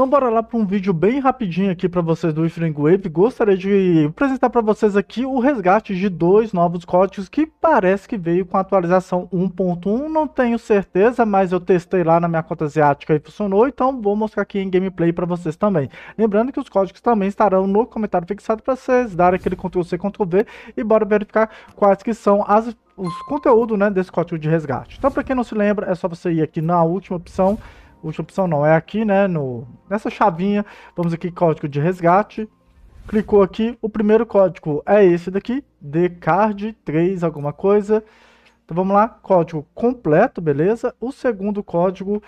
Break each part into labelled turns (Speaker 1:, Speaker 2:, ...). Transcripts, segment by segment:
Speaker 1: Então bora lá para um vídeo bem rapidinho aqui para vocês do Ifring Wave. Gostaria de apresentar para vocês aqui o resgate de dois novos códigos que parece que veio com a atualização 1.1. Não tenho certeza, mas eu testei lá na minha conta asiática e funcionou, então vou mostrar aqui em gameplay para vocês também. Lembrando que os códigos também estarão no comentário fixado para vocês darem aquele Ctrl-C, Ctrl-V e bora verificar quais que são as, os conteúdos né, desse código de resgate. Então para quem não se lembra, é só você ir aqui na última opção Última opção não, é aqui, né, no, nessa chavinha. Vamos aqui, código de resgate. Clicou aqui, o primeiro código é esse daqui, card 3 alguma coisa. Então vamos lá, código completo, beleza? O segundo código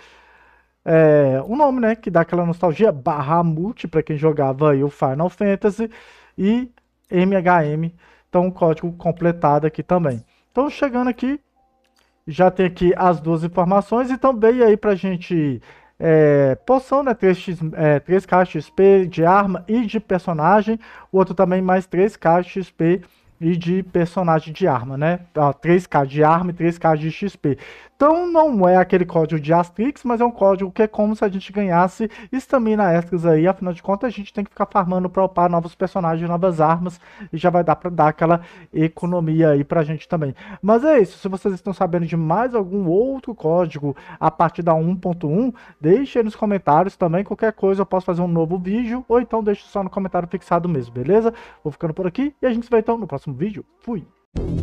Speaker 1: é o nome, né, que dá aquela nostalgia, multi para quem jogava aí o Final Fantasy, e MHM, então código completado aqui também. Então chegando aqui, já tem aqui as duas informações e também aí para a gente é, poção, né? Três, é, três caixas XP de arma e de personagem. O outro também mais três caixas XP e de personagem de arma, né? 3k ah, de arma e 3k de XP. Então não é aquele código de Astrix, mas é um código que é como se a gente ganhasse estamina extras aí, afinal de contas a gente tem que ficar farmando para upar novos personagens, novas armas, e já vai dar para dar aquela economia aí para a gente também. Mas é isso, se vocês estão sabendo de mais algum outro código a partir da 1.1, deixe aí nos comentários também, qualquer coisa eu posso fazer um novo vídeo, ou então deixe só no comentário fixado mesmo, beleza? Vou ficando por aqui, e a gente se vê então no próximo próximo vídeo. Fui!